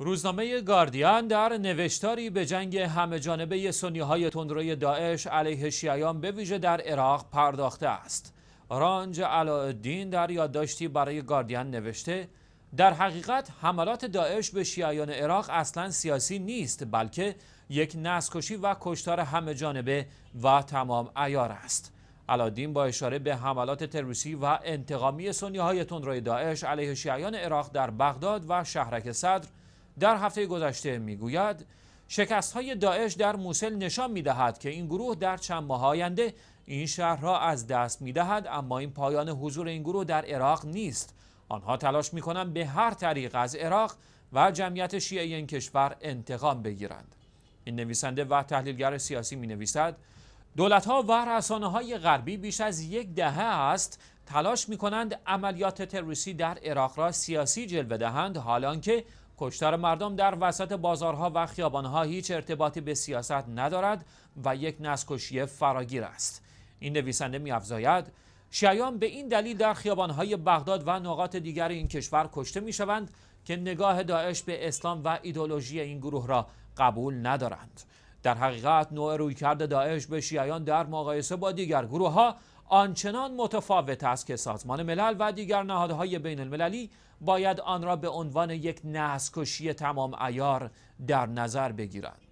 روزنامه گاردیان در نوشتاری به جنگ همه جانبه سنی های تندروی داعش علیه شیعیان به ویژه در عراق پرداخته است. رانج علاءالدین در یادداشتی برای گاردین نوشته در حقیقت حملات داعش به شیعیان عراق اصلا سیاسی نیست بلکه یک نسکشی و کشتار همه جانبه و تمام ایار است. علادین با اشاره به حملات تروریستی و انتقامی سنی های تندروی داعش علیه شیعیان عراق در بغداد و شهرک صدر در هفته گذشته میگوید شکست های داعش در موسل نشان میدهد که این گروه در چند ماه آینده این شهر را از دست میدهد اما این پایان حضور این گروه در عراق نیست آنها تلاش می به هر طریق از عراق و جمعیت شیعه این کشور انتقام بگیرند این نویسنده و تحلیلگر سیاسی می نویسد دولت ها و رسانه های غربی بیش از یک دهه است تلاش می کنند عملیات تروریستی در عراق را سیاسی جلوه دهند حالانکه کشتار مردم در وسط بازارها و خیابانها هیچ ارتباطی به سیاست ندارد و یک نسکشی فراگیر است این نویسنده میافزاید شیعیان به این دلیل در خیابانهای بغداد و نقاط دیگر این کشور کشته میشوند که نگاه داعش به اسلام و ایدولوژی این گروه را قبول ندارند در حقیقت نوع رویکرد داعش به شیعیان در مقایسه با دیگر گروه ها آنچنان متفاوت است که سازمان ملل و دیگر نهادهای بین المللی باید آن را به عنوان یک نسکشی تمام ایار در نظر بگیرند.